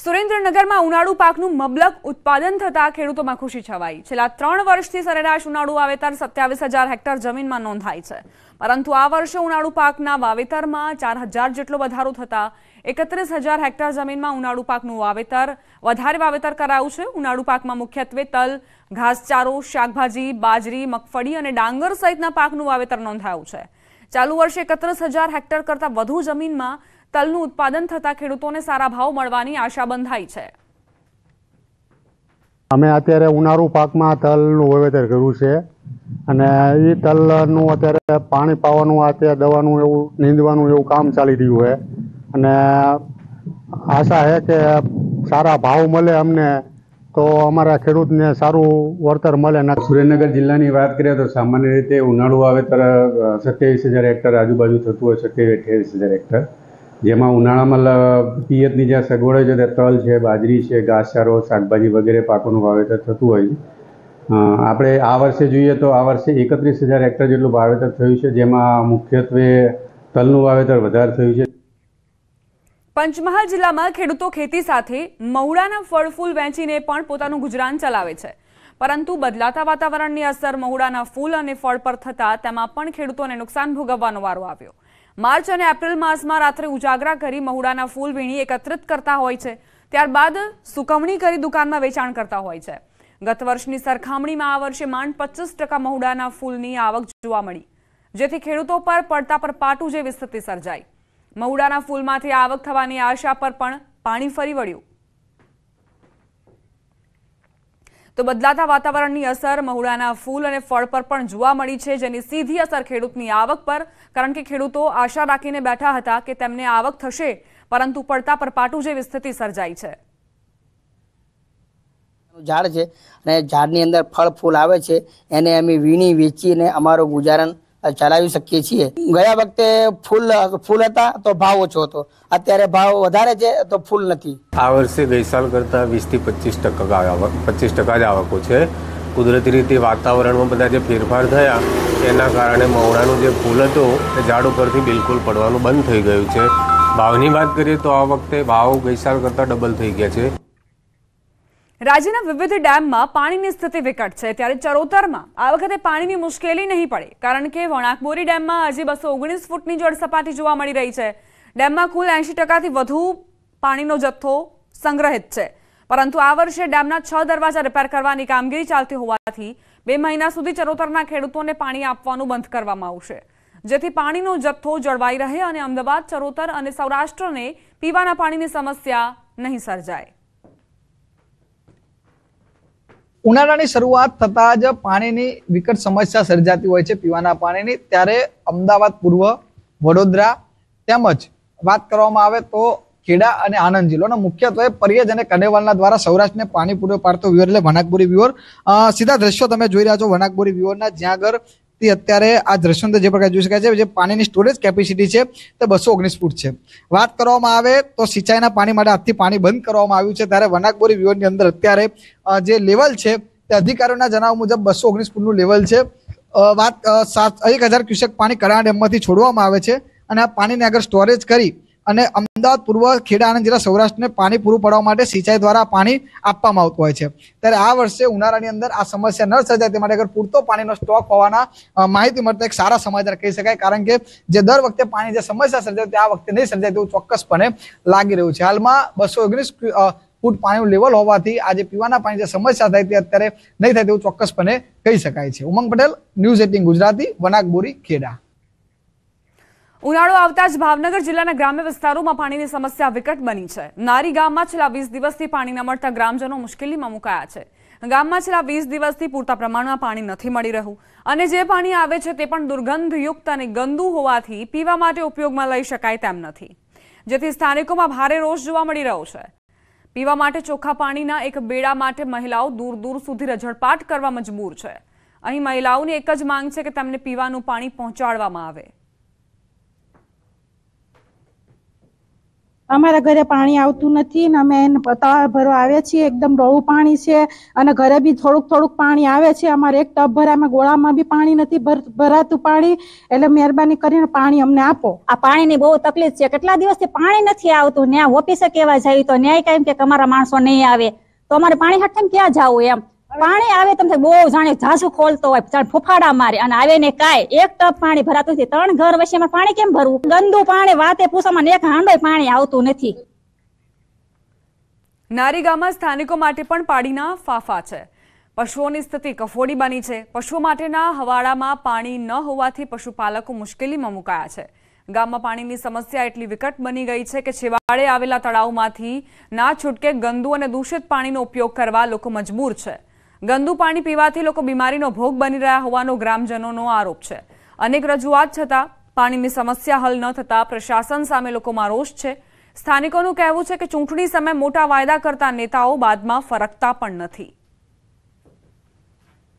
સુરેન્દ્રનગરમાં ઉનાળુ પાકનું મબલક ઉત્પાદન થતા ખેડૂતોમાં ખુશી છવાઈ છેલ્લા ત્રણ વર્ષથી સરેરાશ ઉનાળુ વાવેતર સત્યાવીસ હજાર હેક્ટર જમીનમાં નોંધાય છે પરંતુ આ વર્ષે ઉનાળુ પાકના વાવેતરમાં ચાર હજાર જેટલો વધારો થતાં એકત્રીસ હજાર હેક્ટર જમીનમાં ઉનાળુ પાકનું વાવેતર વધારે વાવેતર કરાયું છે ઉનાળુ પાકમાં મુખ્યત્વે તલ ઘાસચારો શાકભાજી બાજરી મગફળી અને ડાંગર સહિતના પાકનું વાવેતર નોંધાયું છે ચાલુ વર્ષે એકત્રીસ હજાર હેક્ટર કરતાં વધુ જમીનમાં તલનું ઉત્પાદન થતા ખેડૂતોને સારા ભાવ મળવાની આશા બંધાઈ છે અમે અત્યારે ઉનાળુ પાકમાં તલનું વાવેતર કર્યું છે અને એ તલનું અત્યારે પાણી પાવાનું અત્યારે દવાનું એવું નીંદવાનું એવું કામ ચાલી રહ્યું છે અને આશા છે કે સારા ભાવ મળે અમને તો અમારા ખેડૂતને સારું વળતર મળે ના સુરેન્દ્રનગર જિલ્લાની વાત કરીએ તો સામાન્ય રીતે ઉનાળુ વાવેતર સત્યાવીસ હજાર હેક્ટર આજુબાજુ થતું હોય સત્યાવીસ અઠ્યાવીસ હજાર હેક્ટર જેમાં ઉનાળામાં પિયતની જ્યાં સગવડ હોય છે ત્યાં તલ છે બાજરી છે ઘાસચારો શાકભાજી વગેરે પાકોનું વાવેતર થતું હોય આપણે આ વર્ષે જોઈએ તો આ વર્ષે એકત્રીસ હજાર હેક્ટર જેટલું વાવેતર થયું છે જેમાં મુખ્યત્વે તલનું વાવેતર વધારે થયું છે પંચમહાલ જિલ્લામાં ખેડૂતો ખેતી સાથે મહુડાના ફળ ફૂલ વેચીને પણ પોતાનું ગુજરાન ચલાવે છે પરંતુ બદલાતા વાતાવરણની અસર મહુડાના ફૂલ અને ફળ પર થતાં તેમાં પણ ખેડૂતોને નુકસાન ભોગવવાનો વારો આવ્યો માર્ચ અને એપ્રિલ માસમાં રાત્રે ઉજાગરા કરી મહુડાના ફૂલ વીણી એકત્રિત કરતા હોય છે ત્યારબાદ સુકવણી કરી દુકાનમાં વેચાણ કરતા હોય છે ગત વર્ષની સરખામણીમાં આ વર્ષે માંડ પચીસ ટકા મહુડાના ફૂલની આવક જોવા મળી જેથી ખેડૂતો પર પડતા પર પાટું જેવી સ્થિતિ સર્જાઈ મહુડાના ફૂલમાંથી આવક થવાની આશા પર પણ પાણી ફરી વળ્યું તો બદલાતા વાતાવરણની અસર મહુડાના ફૂલ અને ફળ પર પણ જોવા મળી છે જેની સીધી અસર ખેડૂતની આવક પર કારણ કે ખેડૂતો આશા રાખીને બેઠા હતા કે તેમને આવક થશે પરંતુ પડતા પર પાટું જેવી સ્થિતિ સર્જાઈ છે ઝાડ છે અને ઝાડની અંદર ફળ ફૂલ આવે છે એને અમે વીણી વેચીને અમારું ગુજારણ ચલાવી શકીએ છીએ ગયા વખતે ફૂલ ફૂલ હતા તો ભાવ ઓછો હતો અત્યારે ભાવ વધારે છે તો ફૂલ નથી આ વર્ષે ગઈ સાલ કરતાં વીસથી પચીસ ટકા આવક પચીસ ટકા જ આવકો છે કુદરતી રીતે વાતાવરણમાં બધા જે ફેરફાર થયા એના કારણે મવડાનું જે ફૂલ હતું એ ઝાડ ઉપરથી બિલકુલ પડવાનું બંધ થઈ ગયું છે ભાવની વાત કરીએ તો આ વખતે ભાવ ગઈ સાલ કરતાં ડબલ થઈ ગયા છે રાજ્યના વિવિધ ડેમમાં પાણીની સ્થિતિ વિકટ છે ત્યારે ચરોતરમાં આ વખતે પાણીની મુશ્કેલી નહીં પડે કારણ કે વણાકબોરી ડેમમાં હજી બસો ઓગણીસ ફૂટની જળ સપાટી જોવા મળી રહી છે ડેમમાં કુલ એંશી ટકાથી વધુ પાણીનો જથ્થો સંગ્રહિત છે પરંતુ આ વર્ષે ડેમના છ દરવાજા રિપેર કરવાની કામગીરી ચાલતી હોવાથી બે મહિના સુધી ચરોતરના ખેડૂતોને પાણી આપવાનું બંધ કરવામાં આવશે જેથી પાણીનો જથ્થો જળવાઈ રહે અને અમદાવાદ ચરોતર અને સૌરાષ્ટ્રને પીવાના પાણીની સમસ્યા નહીં સર્જાય ઉનાળાની શરૂઆત થતાં જ પાણીની વિકટ સમસ્યા સર્જાતી હોય છે પીવાના પાણીની ત્યારે અમદાવાદ પૂર્વ વડોદરા તેમજ વાત કરવામાં આવે તો ખેડા અને આણંદ જિલ્લોના મુખ્યત્વે પરિયજ અને કનેવાલના દ્વારા સૌરાષ્ટ્રને પાણી પૂરો પાડતો વ્યુઅર એટલે વનાકબુરી વ્યુઅર સીધા દ્રશ્યો તમે જોઈ રહ્યા છો વનાકબુરી વ્યુઅરના જ્યાં આગળ તે અત્યારે આ દ્રશ્યો જે પ્રકાર જોઈ શકાય છે જે પાણીની સ્ટોરેજ કેપેસિટી છે તે બસો ઓગણીસ ફૂટ છે વાત કરવામાં આવે તો સિંચાઈના પાણી માટે આજથી પાણી બંધ કરવામાં આવ્યું છે ત્યારે વનાકબોરી વિહોરની અંદર અત્યારે જે લેવલ છે તે અધિકારીઓના જણાવ્યા મુજબ બસો ઓગણીસ ફૂટનું લેવલ છે વાત સાત એક હજાર ક્યુસેક પાણી કડાણા ડેમમાંથી છોડવામાં આવે છે અને આ પાણીને આગળ સ્ટોરેજ કરી અને અમદાવાદ પૂર્વ ખેડા આણંદ જિલ્લા સૌરાષ્ટ્રને પાણી પૂરું પાડવા માટે સિંચાઈ દ્વારા પાણી આપવામાં આવતું હોય છે ત્યારે આ વર્ષે ઉનાળાની અંદર આ સમસ્યા ન સર્જાય તે માટે અગર પૂરતો પાણીનો સ્ટોક હોવાના માહિતી મળતા એક સારા સમાચાર કહી શકાય કારણ કે જે દર વખતે પાણી જે સમસ્યા સર્જાય તે આ વખતે નહીં સર્જાય તેવું ચોક્કસપણે લાગી રહ્યું છે હાલમાં બસો ઓગણીસ ફૂટ પાણીનું લેવલ હોવાથી આજે પીવાના પાણી જે સમસ્યા થાય તે અત્યારે નહીં થાય તેવું ચોક્કસપણે કહી શકાય છે ઉમંગ પટેલ ન્યૂઝ એટીન ગુજરાતી વનાક ખેડા ઉનાળો આવતા જ ભાવનગર જિલ્લાના ગ્રામ્ય વિસ્તારોમાં પાણીની સમસ્યા વિકટ બની છે નારી ગામમાં છેલ્લા વીસ દિવસથી પાણી ન મળતા ગ્રામજનો મુશ્કેલીમાં મુકાયા છે ગામમાં છેલ્લા વીસ દિવસથી પૂરતા પ્રમાણમાં પાણી નથી મળી રહ્યું અને જે પાણી આવે છે તે પણ દુર્ગંધયુક્ત અને ગંદુ હોવાથી પીવા માટે ઉપયોગમાં લઈ શકાય તેમ નથી જેથી સ્થાનિકોમાં ભારે રોષ જોવા મળી રહ્યો છે પીવા માટે ચોખ્ખા પાણીના એક બેડા માટે મહિલાઓ દૂર દૂર સુધી રઝળપાટ કરવા મજબૂર છે અહીં મહિલાઓની એક જ માંગ છે કે તેમને પીવાનું પાણી પહોંચાડવામાં આવે અમારા ઘરે પાણી આવતું નથી ને અમે તળાવ ભરવા આવે છીએ એકદમ ડોળું પાણી છે અને ઘરે બી થોડુંક થોડુંક પાણી આવે છે અમારે એક ટબ ભરામાં ગોળામાં બી પાણી નથી ભરાતું પાણી એટલે મહેરબાની કરીને પાણી અમને આપો આ પાણીની બહુ તકલીફ છે કેટલા દિવસથી પાણી નથી આવતું ન્યા ઓફિસે કહેવા જાય તો ન્યાય કેમ કે અમારા માણસો નહીં આવે તો અમારે પાણી હટકે ક્યાં જવું એમ પાણી આવે તમને બહુ જાણે ઝાઝુ ખોલતો હોય જાણે ફૂફાડા મારે અને આવે ને કાંઈ એક ટપ પાણી ભરાતું નથી ત્રણ ઘર વચ્ચે પાણી કેમ ભરવું ગંદુ પાણી વાતે પૂસામાં એક હાંડો પાણી આવતું નથી નારીગામાં સ્થાનિકો માટે પણ પાણીના ફાફા છે પશુઓની સ્થિતિ કફોડી બની છે પશુઓ માટેના હવાડામાં પાણી ન હોવાથી પશુપાલકો મુશ્કેલીમાં મુકાયા છે ગામમાં પાણીની સમસ્યા એટલી વિકટ બની ગઈ છે કે છેવાડે આવેલા તળાવમાંથી ના છૂટકે ગંદુ અને દૂષિત પાણીનો ઉપયોગ કરવા લોકો મજબૂર છે ગંદુ પાણી પીવાથી લોકો બીમારીનો ભોગ બની રહ્યા હોવાનો ગ્રામજનોનો આરોપ છે અનેક રજૂઆત છતાં પાણીની સમસ્યા હલ ન થતાં પ્રશાસન સામે લોકોમાં રોષ છે સ્થાનિકોનું કહેવું છે કે ચૂંટણી સમયે મોટા વાયદા કરતા નેતાઓ બાદમાં ફરકતા પણ નથી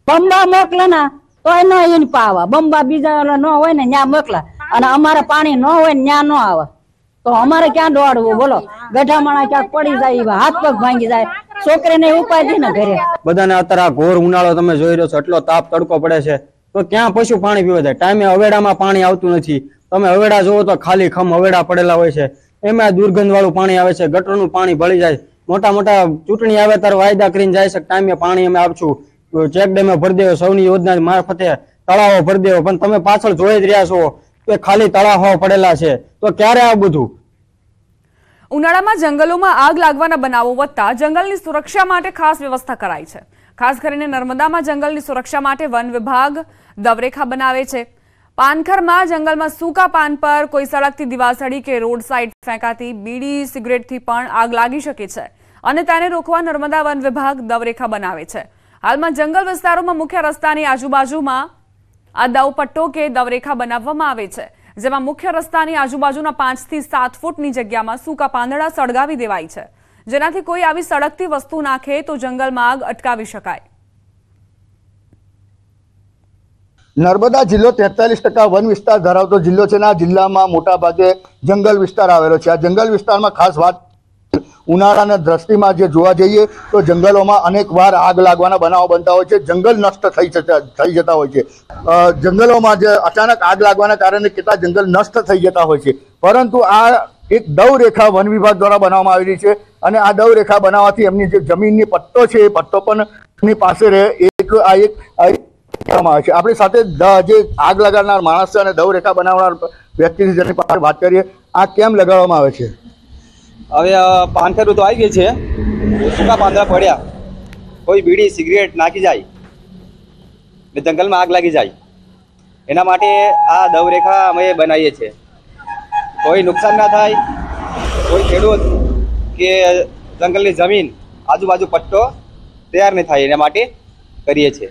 બંબા મોકલેના તો ન પાવા બંબા બીજા ન હોય ને ન્યા મોકલા અને અમારે પાણી ન હોય ન્યા ન આવે તો અમારે ક્યાં દોડવું બોલો ગઢા માણા ક્યાંક પડી જાય હાથ પગ ભાંગી જાય છોકરીને ઉપાય ને ઘરે બધાને અત્યારે આ ઘોર ઉનાળો તમે જોઈ રહ્યો છો એટલો તાપ તડકો પડે છે તો ક્યાં પશુ પાણી પીવે છે ટાઈમે અવેડામાં પાણી આવતું નથી તમે અવેડા જોવો તો ખાલી ખમ અવેડા પડેલા હોય છે એમાં દુર્ગંધ વાળું પાણી આવે છે ગટરનું પાણી ભળી જાય મોટા મોટા ચૂંટણી આવે ત્યારે વાયદા કરીને જાય છે ટાઈમે પાણી અમે આપશું ચેક ડેમે ભરી દેવો સૌની યોજના મારફતે તળાવો ભરી દેવો પણ તમે પાછળ જોઈ જ રહ્યા છો કે ખાલી તળાવાઓ પડેલા છે તો ક્યારે આ બધું ઉનાળામાં જંગલોમાં આગ લાગવાના બનાવો વધતા જંગલની સુરક્ષા માટે ખાસ વ્યવસ્થા કરાઈ છે ખાસ કરીને નર્મદામાં જંગલની સુરક્ષા માટે વન વિભાગ દવરેખા બનાવે છે પાનખરમાં જંગલમાં સૂકા પાન પર કોઈ સડકથી દિવાસળી કે રોડ સાઈડ ફેંકાતી બીડી સિગરેટથી પણ આગ લાગી શકે છે અને તેને રોકવા નર્મદા વન વિભાગ દવરેખા બનાવે છે હાલમાં જંગલ વિસ્તારોમાં મુખ્ય રસ્તાની આજુબાજુમાં આ દાવ પટ્ટો કે દવરેખા બનાવવામાં આવે છે જેમાં મુખ્ય રસ્તાની આજુબાજુના પાંચથી સાત ફૂટની જગ્યામાં સૂકા પાંદડા સળગાવી દેવાય છે જેનાથી કોઈ આવી સળગતી વસ્તુ નાખે તો જંગલમાં આગ અટકાવી શકાય નર્મદા જિલ્લો તેતાલીસ ટકા વન વિસ્તાર ધરાવતો જિલ્લો છે અને આ જિલ્લામાં મોટાભાગે જંગલ વિસ્તાર આવેલો છે આ જંગલ વિસ્તારમાં ખાસ વાત ઉનાળાના દ્રષ્ટિમાં જે જોવા જઈએ તો જંગલોમાં અનેક વાર આગ લાગવાના બનાવો બનતા હોય છે જંગલ નષ્ટ થઈ જતા થઈ જતા હોય છે જંગલોમાં જે અચાનક આગ લાગવાના કારણે કેટલા જંગલ નષ્ટ થઈ જતા હોય છે પરંતુ આ એક દવરેખા વન વિભાગ દ્વારા બનાવવામાં આવેલી છે અને આ દવરેખા બનાવવાથી એમની જે જમીનની પટ્ટો છે એ પટ્ટો પણ પાસે રહે એક આ એક કરવામાં આવે છે આપણી સાથે જે આગ લગાડનાર માણસ છે અને દવરેખા બનાવનાર વ્યક્તિની જેની પાસે વાત કરીએ આ કેમ લગાડવામાં આવે છે હવે પાનખર તો આવી ગઈ છે સૂકા પાંદડા પડ્યા કોઈ બીડી સિગરેટ નાખી જાય ને જંગલમાં આગ લાગી જાય એના માટે આ દવરેખા અમે બનાવીએ છીએ કોઈ નુકસાન ના થાય કોઈ ખેડૂત કે જંગલની જમીન આજુબાજુ પટ્ટો તૈયાર નહીં થાય એના માટે કરીએ છીએ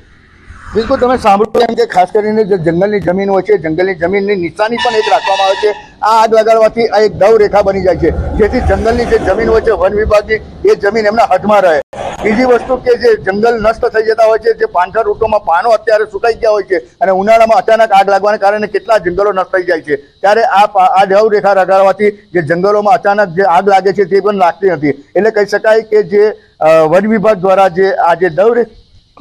બિલકુલ તમે સાંભળ્યું એમ કે ખાસ કરીને જે જંગલની જમીન હોય છે જંગલની જમીનની નિશાની પણ એક રાખવામાં આવે છે આ આગ લગાડવાથી આ એક દવ રેખા બની જાય છે જેથી જંગલની જે જમીન હોય છે વન વિભાગની એ જમીન એમના હદમાં રહે બીજી વસ્તુ કે જે જંગલ નષ્ટ થઈ જતા હોય છે જે પાંઠા ઋતુમાં પાનો અત્યારે સુકાઈ ગયા હોય છે અને ઉનાળામાં અચાનક આગ લાગવાને કારણે કેટલા જંગલો નષ્ટ થઈ જાય છે ત્યારે આ આ દવ રેખા લગાડવાથી જે જંગલોમાં અચાનક જે આગ લાગે છે તે પણ લાગતી નથી એટલે કહી શકાય કે જે વન વિભાગ દ્વારા જે આ જે દવ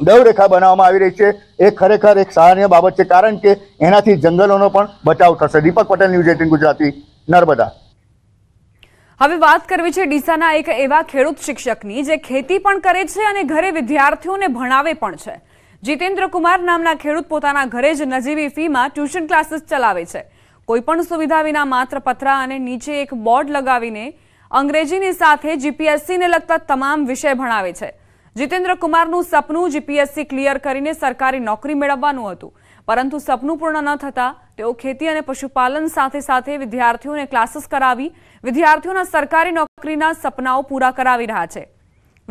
દવરેખા બનાવવામાં આવી રહી છે એ ખરેખર એક સહાયનીય બાબત છે કારણ કે એનાથી જંગલોનો પણ બચાવ થશે દીપક પટેલ ન્યૂઝ એટીન ગુજરાતી નર્મદા હવે વાત કરવી છે ડીસાના એક એવા ખેડૂત શિક્ષકની જે ખેતી પણ કરે છે અને ઘરે વિદ્યાર્થીઓને ભણાવે પણ છે જીતેન્દ્ર કુમાર નામના ખેડૂત પોતાના ઘરે જ નજીવી ફીમાં ટ્યુશન ક્લાસીસ ચલાવે છે કોઈપણ સુવિધા વિના માત્ર પથરા અને નીચે એક બોર્ડ લગાવીને અંગ્રેજીની સાથે જીપીએસસીને લગતા તમામ વિષય ભણાવે છે જીતેન્દ્ર કુમારનું સપનું જીપીએસસી ક્લિયર કરીને સરકારી નોકરી મેળવવાનું હતું પરંતુ સપનું પૂર્ણ ન થતાં તેઓ ખેતી અને પશુપાલન સાથે સાથે વિદ્યાર્થીઓને ક્લાસીસ કરાવી વિદ્યાર્થીઓના સરકારી નોકરીના સપનાઓ પૂરા કરાવી રહ્યા છે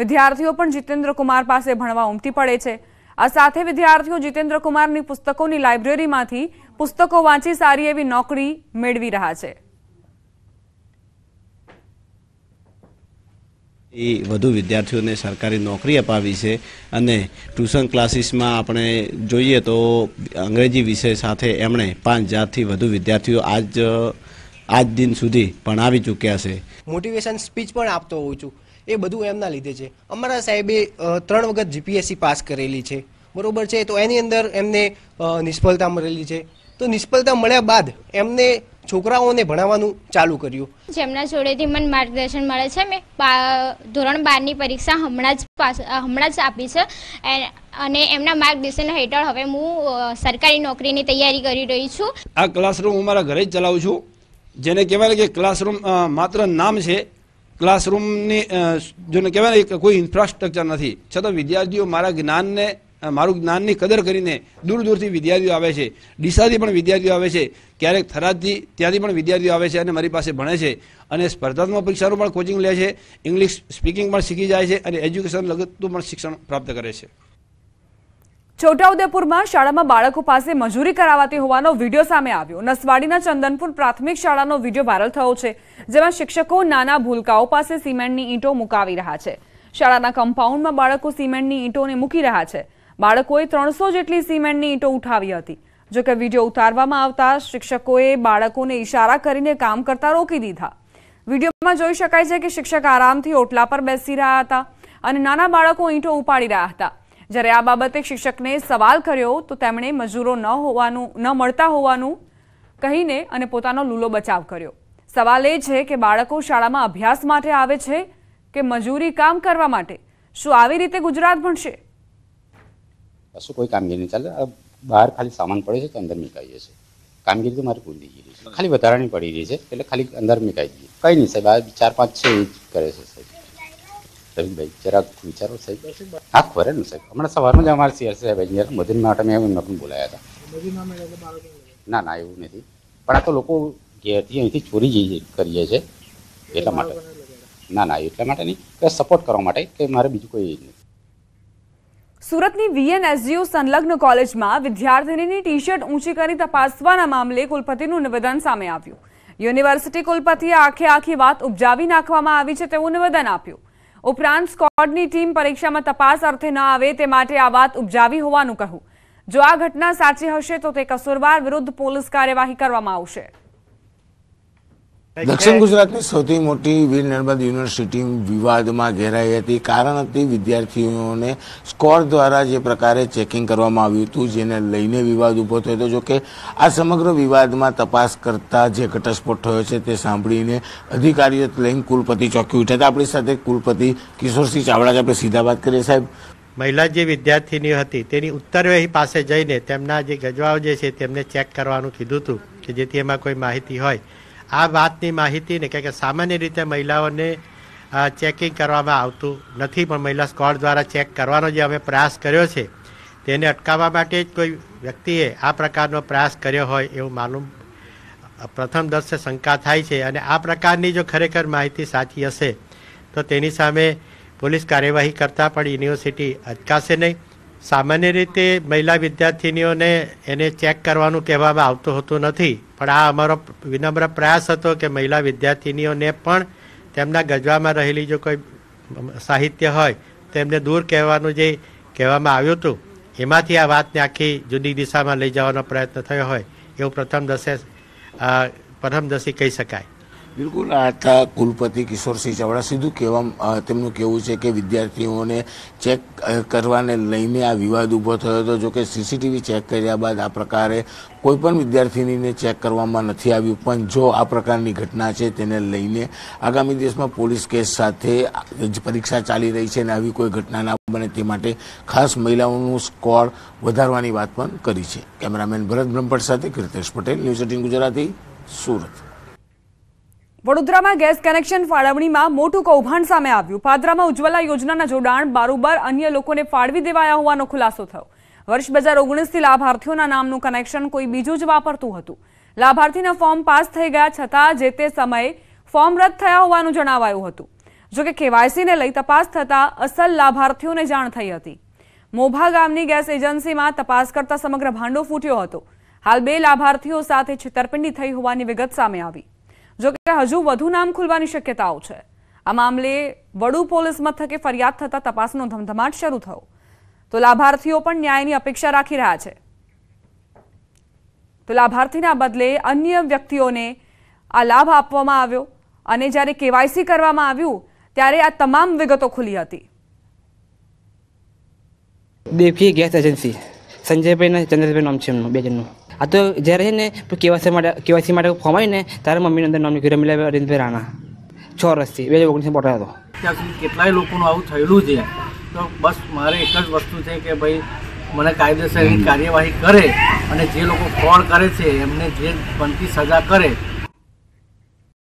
વિદ્યાર્થીઓ પણ જીતેન્દ્ર કુમાર પાસે ભણવા ઉમટી પડે છે આ સાથે વિદ્યાર્થીઓ જીતેન્દ્ર કુમારની પુસ્તકોની લાઇબ્રેરીમાંથી પુસ્તકો વાંચી સારી એવી નોકરી મેળવી રહ્યા છે એ વધુ વિદ્યાર્થીઓને સરકારી નોકરી અપાવી છે અને ટ્યુશન ક્લાસીસમાં આપણે જોઈએ તો અંગ્રેજી વિષય સાથે એમણે પાંચ હજારથી વધુ વિદ્યાર્થીઓ આજ આજ દિન સુધી ભણાવી ચૂક્યા છે મોટિવેશન સ્પીચ પણ આપતો હોઉં છું એ બધું એમના લીધે છે અમારા સાહેબે ત્રણ વખત જીપીએસસી પાસ કરેલી છે બરોબર છે તો એની અંદર એમને નિષ્ફળતા મળેલી છે તો નિષ્ફળતા મળ્યા બાદ એમને છોકરાઓને ભણાવવાનું ચાલુ કર્યું જેમના જોડેથી મને માર્ગદર્શન મળે છે મેં ધોરણ બારની પરીક્ષા હમણાં જ પાસ હમણાં જ આપી છે અને એમના માર્ગદર્શન હેઠળ હવે હું સરકારી નોકરીની તૈયારી કરી રહી છું આ ક્લાસરૂમ હું મારા ઘરે જ ચલાવું છું જેને કહેવાય કે ક્લાસરૂમ માત્ર નામ છે ક્લાસરૂમની જોને કહેવાય કોઈ ઇન્ફ્રાસ્ટ્રક્ચર નથી છતાં વિદ્યાર્થીઓ મારા જ્ઞાનને મારું જ્ઞાનની કદર કરીને દૂર દૂરથી વિદ્યાર્થીઓ આવે છે ડીસાથી પણ વિદ્યાર્થીઓ આવે છે ક્યારેક થરાદથી ત્યાંથી પણ વિદ્યાર્થીઓ આવે છે અને મારી પાસે ભણે છે અને સ્પર્ધાત્મક પરીક્ષાનું પણ કોચિંગ લે છે ઇંગ્લિશ સ્પીકિંગ પણ શીખી જાય છે અને એજ્યુકેશન લગતું પણ શિક્ષણ પ્રાપ્ત કરે છે છોટાઉદેપુરમાં શાળામાં બાળકો પાસે મજૂરી કરાવાતી હોવાનો વિડીયો સામે આવ્યો નસવાડીના ચંદનપુર પ્રાથમિક શાળાનો વિડીયો વાયરલ થયો છે જેમાં શિક્ષકો નાના ભૂલકાઓ પાસે સિમેન્ટની ઈંટો મુકાવી રહ્યા છે શાળાના કમ્પાઉન્ડમાં બાળકો સિમેન્ટની ઈંટોને મૂકી રહ્યા છે બાળકોએ ત્રણસો જેટલી સિમેન્ટની ઈંટો ઉઠાવી હતી જોકે વિડીયો ઉતારવામાં આવતા શિક્ષકોએ બાળકોને ઇશારા કરીને કામ કરતા રોકી દીધા વિડીયોમાં જોઈ શકાય છે કે શિક્ષક આરામથી ઓટલા પર બેસી રહ્યા હતા અને નાના બાળકો ઈંટો ઉપાડી રહ્યા હતા જ્યારે આ બાબતે શિક્ષકને સવાલ કર્યો તો તેમણે મજૂરો ન હોવાનું ન મળતા હોવાનું કહીને અને પોતાનો લૂલો બચાવ કર્યો સવાલ એ છે કે બાળકો શાળામાં અભ્યાસ માટે આવે છે કે મજૂરી કામ કરવા માટે શું આવી રીતે ગુજરાત ભણશે કશું કોઈ કામગીરી નહીં ચાલે બહાર ખાલી સામાન પડે છે તો અંદર મિકાઈએ જશે કામગીરી તો મારી પૂરી થઈ ગયેલી છે ખાલી વધારાની પડી રહી છે એટલે ખાલી અંદર મિકાઈ દઈએ કંઈ નહીં સાહેબ આ ચાર પાંચ છે એ જ કરે છે સાહેબ રવિભાઈ જરાક વિચારો સાહેબ હા ખબર ને સાહેબ હમણાં સવારમાં જ અમારે સીઆર સાહેબ એન્જિનિયર મધુર માટે મેં એમને પણ બોલાયા હતા ના ના એવું નથી પણ આ તો લોકો ઘેરથી અહીંથી ચોરી જઈ કરીએ છે એટલા માટે ના ના એટલા માટે નહીં કે સપોર્ટ કરવા માટે કે મારે બીજું કોઈ નથી સુરતની વીએનએસજીઓ સંલગ્ન કોલેજમાં વિદ્યાર્થીનીની ટી શર્ટ ઊંચી કરી તપાસવાના મામલે કુલપતિનું નિવેદન સામે આવ્યું યુનિવર્સિટી કુલપતિએ આખે આખી વાત ઉપજાવી નાખવામાં આવી છે તેવું નિવેદન આપ્યું ઉપરાંત સ્કોડની ટીમ પરીક્ષામાં તપાસ અર્થે ન આવે તે માટે આ વાત ઉપજાવી હોવાનું કહ્યું જો આ ઘટના સાચી હશે તો તે કસૂરવાર વિરુદ્ધ પોલીસ કાર્યવાહી કરવામાં આવશે દક્ષિણ ગુજરાતની સૌથી મોટી વીર નર્મદ યુનિવર્સિટી વિવાદમાં ઘેરાઈ હતી કારણ હતી વિદ્યાર્થીઓને સ્કોર દ્વારા જે પ્રકારે ચેકિંગ કરવામાં આવ્યું હતું જેને લઈને વિવાદ ઊભો થયો હતો જોકે આ સમગ્ર વિવાદમાં તપાસ કરતા જે ઘટસ્ફોટ થયો છે તે સાંભળીને અધિકારીઓ લઈને કુલપતિ ચોંકી ઉઠ્યા હતા આપણી સાથે કુલપતિ કિશોરસિંહ ચાવડા આપણે સીધા વાત કરીએ સાહેબ મહિલા જે વિદ્યાર્થીની હતી તેની ઉત્તરવેહી પાસે જઈને તેમના જે ગજવાઓ જે છે તેમને ચેક કરવાનું કીધું હતું કે જેથી એમાં કોઈ માહિતી હોય આ વાતની માહિતી ને કે સામાન્ય રીતે મહિલાઓને ચેકિંગ કરવામાં આવતું નથી પણ મહિલા સ્કોડ દ્વારા ચેક કરવાનો જે અમે પ્રયાસ કર્યો છે તેને અટકાવવા માટે જ કોઈ વ્યક્તિએ આ પ્રકારનો પ્રયાસ કર્યો હોય એવું માલુમ પ્રથમ દર્શે શંકા થાય છે અને આ પ્રકારની જો ખરેખર માહિતી સાચી હશે તો તેની સામે પોલીસ કાર્યવાહી કરતાં પણ યુનિવર્સિટી અટકાશે નહીં સામાન્ય રીતે મહિલા વિદ્યાર્થીનીઓને એને ચેક કરવાનું કહેવામાં આવતું હોતું નથી પણ આ અમારો વિનમ્ર પ્રયાસ હતો કે મહિલા વિદ્યાર્થિનીઓને પણ તેમના ગજવામાં રહેલી જો કોઈ સાહિત્ય હોય તો એમને દૂર કહેવાનું જે કહેવામાં આવ્યું હતું એમાંથી આ વાતને આખી જુદી દિશામાં લઈ જવાનો પ્રયત્ન થયો હોય એવું પ્રથમ દશે પ્રથમ દશી કહી શકાય બિલકુલ આ હતા કુલપતિ કિશોરસિંહ ચાવડા સીધું કહેવા તેમનું કહેવું છે કે વિદ્યાર્થીઓને ચેક કરવાને લઈને આ વિવાદ ઊભો થયો હતો જોકે સીસીટીવી ચેક કર્યા બાદ આ પ્રકારે કોઈપણ વિદ્યાર્થીનીને ચેક કરવામાં નથી આવ્યું પણ જો આ પ્રકારની ઘટના છે તેને લઈને આગામી દિવસમાં પોલીસ કેસ સાથે પરીક્ષા ચાલી રહી છે અને આવી કોઈ ઘટના ના બને તે માટે ખાસ મહિલાઓનું સ્કોર વધારવાની વાત પણ કરી છે કેમેરામેન ભરત બ્રહ્મભટ્ટ સાથે કીર્તેશ પટેલ ન્યૂઝ એટીન ગુજરાતી સુરત વડોદરામાં ગેસ કનેક્શન ફાળવણીમાં મોટું કૌભાંડ સામે આવ્યું પાદરામાં ઉજ્જવલા યોજનાના જોડાણ બારોબાર અન્ય લોકોને ફાળવી દેવાયા હોવાનો ખુલાસો થયો વર્ષ બજાર ઓગણીસથી લાભાર્થીઓના નામનું કનેક્શન કોઈ બીજું જ વાપરતું હતું લાભાર્થીના ફોર્મ પાસ થઈ ગયા છતાં જે તે સમયે ફોર્મ રદ થયા હોવાનું જણાવાયું હતું જોકે કેવાયસીને લઈ તપાસ થતાં અસલ લાભાર્થીઓને જાણ થઈ હતી મોભા ગામની ગેસ એજન્સીમાં તપાસ કરતા સમગ્ર ભાંડો ફૂટ્યો હતો હાલ બે લાભાર્થીઓ સાથે છેતરપિંડી થઈ હોવાની વિગત સામે આવી જોકે હજુ વધુ નામ ખુલવાની શક્યતાઓ છે આ મામલે વડુ પોલીસ મથકે ફરિયાદ થતાં તપાસનો ધમધમાટ શરૂ થયો તો લાભાર્થીઓ પણ ન્યાયની અપેક્ષા રાખી રહ્યા છે તો લાભાર્થીના બદલે અન્ય વ્યક્તિઓને આ લાભ આપવામાં આવ્યો અને જ્યારે કેવાયસી કરવામાં આવ્યું ત્યારે આ તમામ વિગતો ખુલી હતી દેવકી ગેસ એજન્સી સંજયભાઈ ચંદ્રભાઈ નામ છે એમનું બે જણનું આ તો જ્યારે છે ને કેવાસી માટે કેવાસી માટે ફોર્મ આવ્યું ને ત્યારે મમ્મીનું અંદર નામ નીકળ્યું રમીલા અરવિંદભાઈ રાણા છ રસથી બે હજાર ઓગણીસમાં પોટા હતો ત્યાં સુધી કેટલાય લોકોનું આવું થયેલું છે તો બસ મારે એક જ વસ્તુ છે કે ભાઈ મને કાયદેસરની કાર્યવાહી કરે અને જે લોકો ફ્રોડ કરે છે એમને જે બનતી સજા કરે